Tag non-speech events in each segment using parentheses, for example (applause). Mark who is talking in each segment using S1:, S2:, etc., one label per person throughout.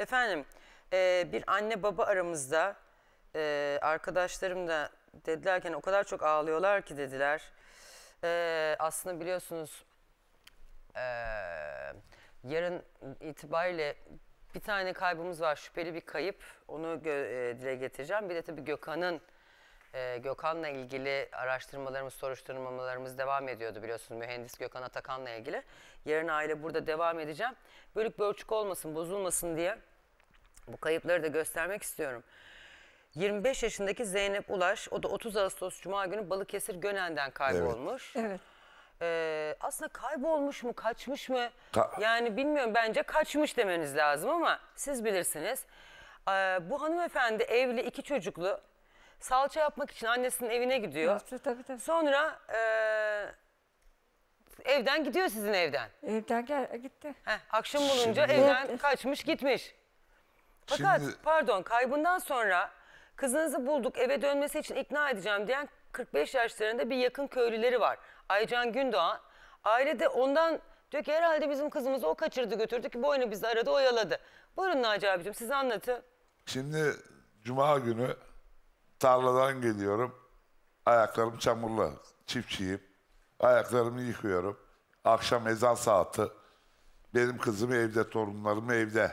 S1: Efendim e, bir anne baba aramızda e, arkadaşlarım da dedilerken hani o kadar çok ağlıyorlar ki dediler. E, aslında biliyorsunuz e, yarın itibariyle bir tane kaybımız var şüpheli bir kayıp onu e, dile getireceğim. Bir de tabii Gökhan'ın e, Gökhan'la ilgili araştırmalarımız, soruşturmalarımız devam ediyordu biliyorsunuz mühendis Gökhan Atakan'la ilgili. Yarın aile burada devam edeceğim. Bölük bölçük olmasın, bozulmasın diye bu kayıpları da göstermek istiyorum. 25 yaşındaki Zeynep Ulaş, o da 30 Ağustos Cuma günü Balıkesir Gönen'den kaybolmuş. Evet. evet. Ee, aslında kaybolmuş mu, kaçmış mı? Ka yani bilmiyorum bence kaçmış demeniz lazım ama siz bilirsiniz. Ee, bu hanımefendi evli, iki çocuklu. Salça yapmak için annesinin evine gidiyor. Evet, tabii tabii. Sonra e, evden gidiyor sizin evden. Evden gel, gitti. Heh, akşam bulunca evden kaçmış gitmiş. Fakat Şimdi... pardon kaybından sonra kızınızı bulduk eve dönmesi için ikna edeceğim diyen 45 yaşlarında bir yakın köylüleri var. Aycan Gündoğan. Ailede ondan diyor ki herhalde bizim kızımızı o kaçırdı götürdü ki boynu bizi aradı oyaladı. Buyurun Naci abicim siz anlatın.
S2: Şimdi cuma günü tarladan geliyorum. Ayaklarım çamurlu. Çiftçiyim. Ayaklarımı yıkıyorum. Akşam ezan saati. Benim kızım evde, torunlarım evde.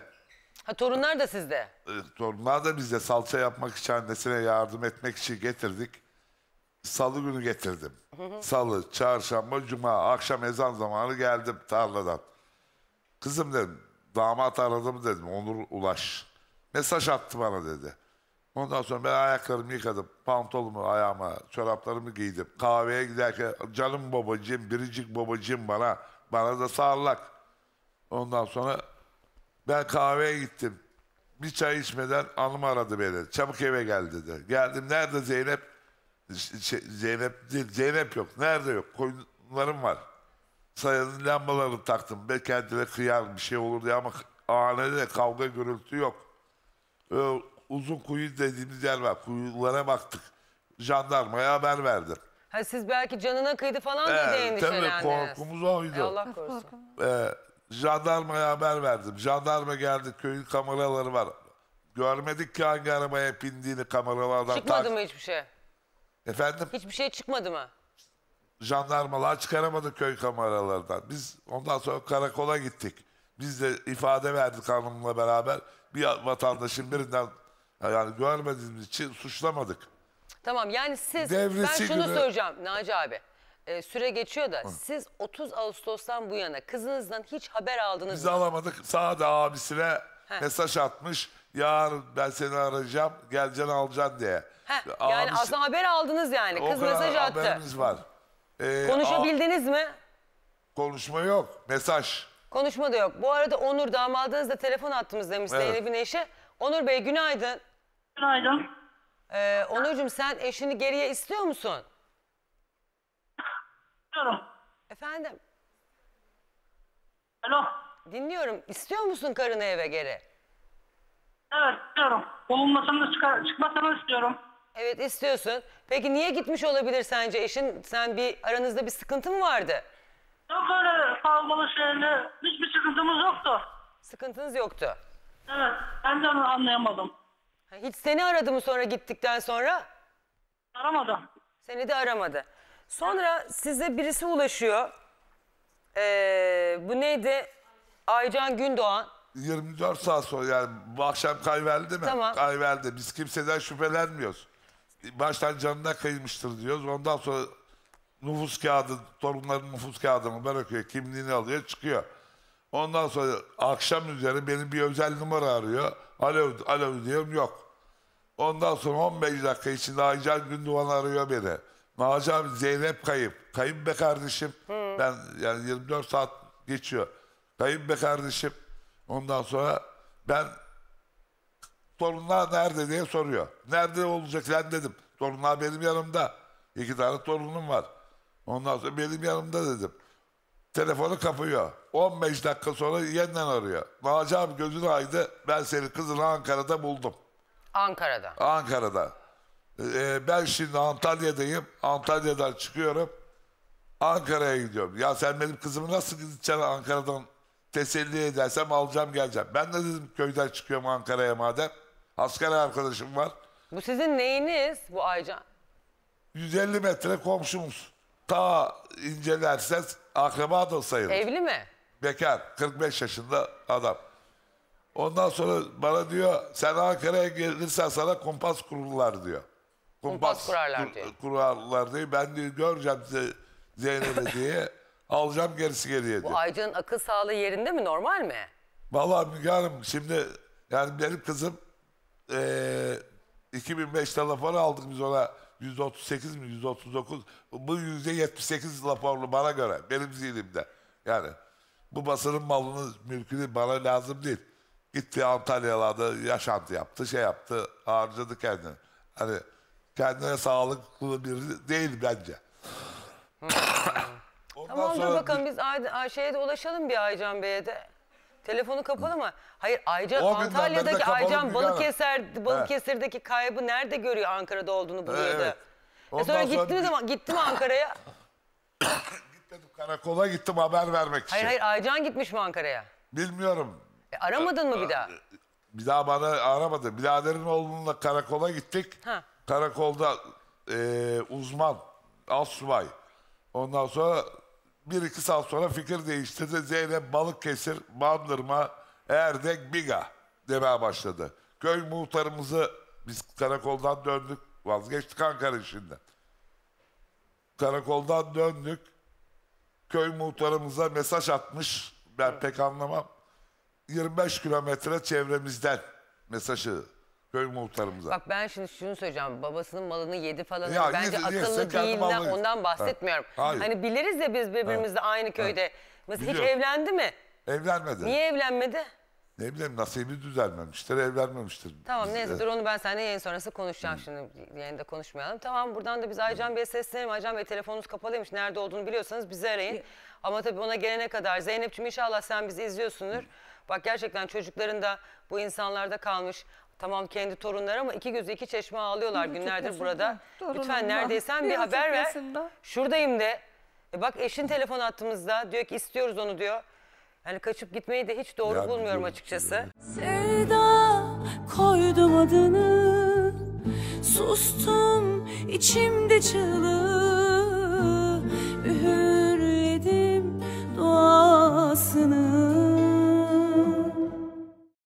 S1: Ha torunlar da sizde. E,
S2: torunlar da bizde salça yapmak için annesine yardım etmek için getirdik. Salı günü getirdim. Salı, çarşamba, cuma, akşam ezan zamanı geldim tarladan. Kızım dedim, damat aradım dedim, Onur Ulaş. Mesaj attı bana dedi. Ondan sonra ben ayaklarımı yıkadım, pantolumu ayağıma, çoraplarımı giydim. Kahveye giderken canım babacığım, biricik babacığım bana, bana da sağlık. Ondan sonra ben kahveye gittim. Bir çay içmeden hanım aradı beni. Çabuk eve gel dedi. Geldim nerede Zeynep? Şey, Zeynep değil, Zeynep yok. Nerede yok? Koyunlarım var. Sayın lambaları taktım. Ben kendine kıyar bir şey olur diye ama anede kavga gürültü yok. Öyle uzun kuyu dediğimiz yer var. Kuyulara baktık. Jandarmaya haber verdim.
S1: Ha siz belki canına kıydı falan ee, diye endişelendiniz. Tabii korkumuz oydu. E, Allah korusun.
S2: Ee, Jandarmaya haber verdim. Jandarma geldi. Köyün kameraları var. Görmedik ki hangi arabaya bindiğini kameralardan. Çıkmadı tak- mı hiçbir şey? Efendim?
S1: Hiçbir şey çıkmadı mı?
S2: Jandarmalar çıkaramadı köy kameralardan. Biz ondan sonra karakola gittik. Biz de ifade verdik hanımla beraber. Bir vatandaşın birinden yani görmediğimiz için suçlamadık.
S1: Tamam yani siz Devresi ben şunu günü- söyleyeceğim Naci abi e, süre geçiyor da siz 30 Ağustos'tan bu yana kızınızdan hiç haber aldınız Biz mı?
S2: alamadık. Sağda abisine Heh. mesaj atmış. Yarın ben seni arayacağım. Geleceksin alacaksın diye. Heh, yani aslında
S1: haber aldınız yani. Kız mesaj attı. haberimiz
S2: var. Ee, Konuşabildiniz mi? konuşma yok. Mesaj.
S1: Konuşma da yok. Bu arada Onur damadınız da telefon attığımız demiş Evet. Zeynep'in eşi. Onur Bey günaydın. Günaydın. Ee, Onurcuğum sen eşini geriye istiyor musun? dinliyorum. Efendim? Alo. Dinliyorum. İstiyor musun karını eve geri? Evet istiyorum. Bulunmasını çıkar, çıkmasını istiyorum. Evet istiyorsun. Peki niye gitmiş olabilir sence eşin? Sen bir aranızda bir sıkıntı mı vardı? Yok öyle kavgalı şeyle hiçbir sıkıntımız yoktu. Sıkıntınız yoktu. Evet ben de onu anlayamadım. Hiç seni aradı mı sonra gittikten sonra? Aramadı. Seni de aramadı. Sonra size birisi ulaşıyor. Ee, bu neydi? Aycan Gündoğan.
S2: 24 saat sonra yani bu akşam kayveldi mi? Tamam. Kayveldi. Biz kimseden şüphelenmiyoruz. Baştan canına kıymıştır diyoruz. Ondan sonra nüfus kağıdı, torunların nüfus kağıdını bırakıyor. Kimliğini alıyor, çıkıyor. Ondan sonra akşam üzeri benim bir özel numara arıyor. Alo, alo diyorum yok. Ondan sonra 15 dakika içinde Aycan Gündoğan arıyor beni. Naci abi Zeynep kayıp. Kayıp be kardeşim. Hı. Ben yani 24 saat geçiyor. Kayıp be kardeşim. Ondan sonra ben torunlar nerede diye soruyor. Nerede olacak sen dedim. Torunlar benim yanımda. İki tane torunum var. Ondan sonra benim yanımda dedim. Telefonu kapıyor. 15 dakika sonra yeniden arıyor. Naci abi gözünü aydı. Ben seni kızını Ankara'da buldum.
S1: Ankara'da.
S2: Ankara'da. Ee, ben şimdi Antalya'dayım. Antalya'dan çıkıyorum. Ankara'ya gidiyorum. Ya sen benim kızımı nasıl gideceksin Ankara'dan teselli edersem alacağım geleceğim. Ben de dedim köyden çıkıyorum Ankara'ya madem. Asker arkadaşım var.
S1: Bu sizin neyiniz bu Aycan?
S2: 150 metre komşumuz. Ta incelerseniz akraba da sayılır. Evli mi? Bekar. 45 yaşında adam. Ondan sonra bana diyor sen Ankara'ya gelirsen sana kompas kurulurlar diyor kumpas kurarlar diye. kurarlar diye. Ben diyor göreceğim Zeynep'i (laughs) diye alacağım gerisi geriye diyor. Bu
S1: Aycan'ın akıl sağlığı yerinde mi normal mi?
S2: Vallahi Müge şimdi yani benim kızım eee 2005 telefonu aldık biz ona 138 mi 139 bu yüzde %78 raporlu bana göre benim zihnimde. Yani bu basının malını mülkünü bana lazım değil. Gitti Antalya'larda yaşantı yaptı şey yaptı harcadı kendini. Hani kendine sağlıklı bir değil bence.
S1: (laughs) Ondan Tamam dur sonra bakalım biz Ay- Ayşe'ye de ulaşalım bir Aycan Bey'e de. Telefonu kapalı mı? Hayır Aycan Antalya'daki Aycan Gülcan Hanım. Balıkesir, Balıkesir'deki kaybı nerede görüyor Ankara'da olduğunu buluyor da. evet. E sonra sonra gitti mi bir- zaman gitti mi Ankara'ya? (coughs)
S2: gittim karakola gittim haber vermek için. Hayır hayır
S1: Aycan gitmiş mi Ankara'ya?
S2: Bilmiyorum.
S1: E, aramadın mı bir e, daha? E,
S2: bir daha bana aramadı. Biraderin oğlunla karakola gittik. Ha karakolda e, uzman, az Ondan sonra bir iki saat sonra fikir değiştirdi. Zeynep Balıkkesir, Bandırma, Erdek, Biga demeye başladı. Köy muhtarımızı biz karakoldan döndük. Vazgeçtik Ankara işinden. Karakoldan döndük. Köy muhtarımıza mesaj atmış. Ben pek anlamam. 25 kilometre çevremizden mesajı köy muhtarımıza.
S1: Bak ben şimdi şunu söyleyeceğim. Babasının malını yedi falan. Ya, Bence yesin, akıllı kendi giyimden ondan bahsetmiyorum. Hayır. Hani biliriz ya biz birbirimizle aynı köyde. Mesela Biliyorum. hiç evlendi mi?
S2: Evlenmedi. Niye evlenmedi? Ne bileyim nasibi düzelmemiştir, evlenmemiştir. Tamam neyse e, dur
S1: onu ben seninle yayın sonrası konuşacağım şimdi. Yayında konuşmayalım. Tamam buradan da biz Aycan Bey'e seslenelim. Aycan Bey telefonunuz kapalıymış. Nerede olduğunu biliyorsanız bizi arayın. Ama tabii ona gelene kadar Zeynep'ciğim inşallah sen bizi izliyorsundur. Bak gerçekten çocukların da bu insanlarda kalmış. Tamam kendi torunları ama iki gözü iki çeşme ağlıyorlar günlerdir burada. Torunumda. Lütfen neredeysen bir haber ver. Şuradayım de. E bak eşin telefon attığımızda diyor ki istiyoruz onu diyor. Hani kaçıp gitmeyi de hiç doğru ya, bulmuyorum açıkçası. Sevda koydum adını Sustum içimde çığlığı